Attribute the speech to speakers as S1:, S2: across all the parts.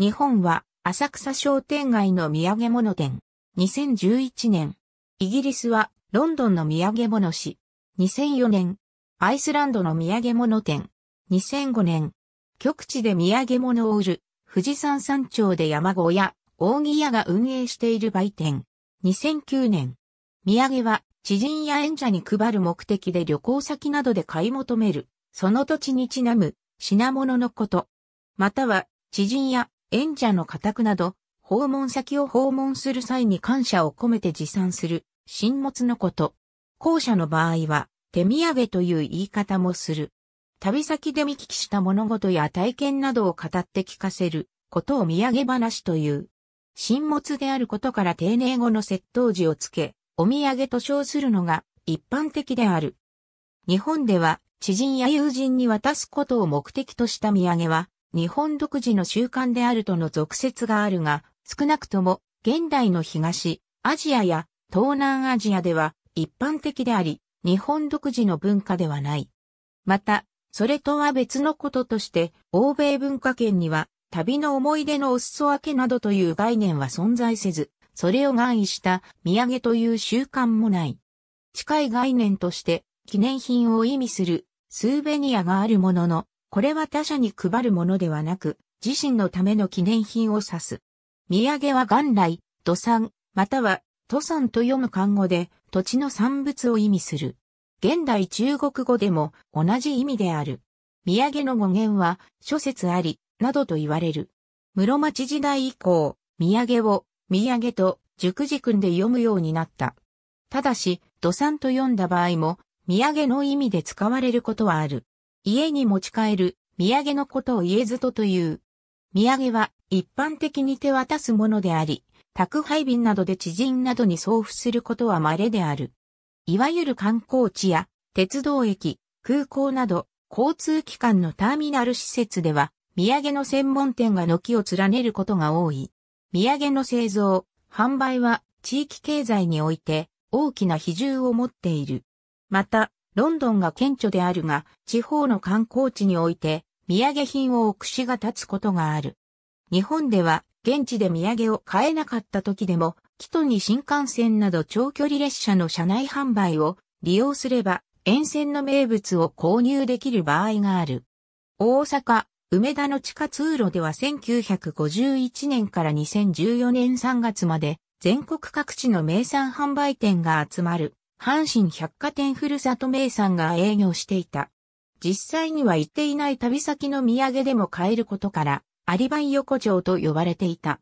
S1: 日本は浅草商店街の土産物店。2011年。イギリスはロンドンの土産物市。2004年。アイスランドの土産物店。2005年。極地で土産物を売る。富士山山頂で山小屋、扇屋が運営している売店。2009年。土産は知人や演者に配る目的で旅行先などで買い求める、その土地にちなむ、品物のこと。または、知人や演者の家宅など、訪問先を訪問する際に感謝を込めて持参する、新物のこと。後者の場合は、手土産という言い方もする。旅先で見聞きした物事や体験などを語って聞かせることを土産話という。新物であることから丁寧語の窃盗時をつけ、お土産と称するのが一般的である。日本では、知人や友人に渡すことを目的とした土産は、日本独自の習慣であるとの俗説があるが、少なくとも現代の東、アジアや東南アジアでは一般的であり、日本独自の文化ではない。また、それとは別のこととして、欧米文化圏には旅の思い出のお裾分けなどという概念は存在せず、それを含意した土産という習慣もない。近い概念として記念品を意味するスーベニアがあるものの、これは他者に配るものではなく、自身のための記念品を指す。土産は元来、土産、または土産と読む漢語で、土地の産物を意味する。現代中国語でも同じ意味である。土産の語源は諸説あり、などと言われる。室町時代以降、土産を土産と熟字訓で読むようになった。ただし、土産と読んだ場合も、土産の意味で使われることはある。家に持ち帰る、土産のことを家ずとという。土産は一般的に手渡すものであり、宅配便などで知人などに送付することは稀である。いわゆる観光地や鉄道駅、空港など交通機関のターミナル施設では土産の専門店が軒を連ねることが多い。土産の製造、販売は地域経済において大きな比重を持っている。また、ロンドンが顕著であるが、地方の観光地において、土産品を置くしが立つことがある。日本では、現地で土産を買えなかった時でも、キトに新幹線など長距離列車の車内販売を利用すれば、沿線の名物を購入できる場合がある。大阪、梅田の地下通路では1951年から2014年3月まで全国各地の名産販売店が集まる。阪神百貨店ふるさと名産が営業していた。実際には行っていない旅先の土産でも買えることから、アリバイ横丁と呼ばれていた。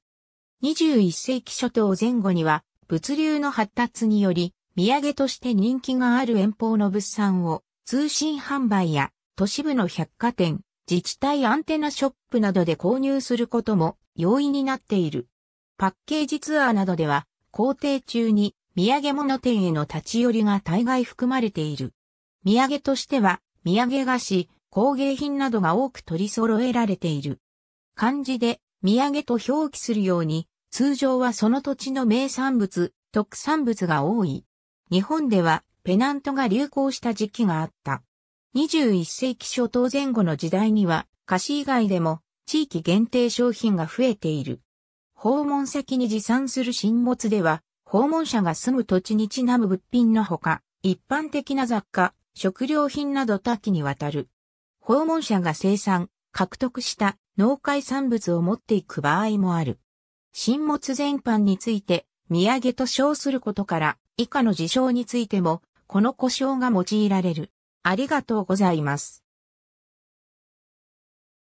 S1: 21世紀初頭前後には、物流の発達により、土産として人気がある遠方の物産を、通信販売や、都市部の百貨店、自治体アンテナショップなどで購入することも容易になっている。パッケージツアーなどでは、工程中に土産物店への立ち寄りが大概含まれている。土産としては、土産菓子、工芸品などが多く取り揃えられている。漢字で、土産と表記するように、通常はその土地の名産物、特産物が多い。日本では、ペナントが流行した時期があった。21世紀初頭前後の時代には、菓子以外でも、地域限定商品が増えている。訪問先に持参する新物では、訪問者が住む土地にちなむ物品のほか、一般的な雑貨、食料品など多岐にわたる。訪問者が生産、獲得した農海産物を持っていく場合もある。新物全般について、土産と称することから、以下の事象についても、この故障が用いられる。ありがとうございます。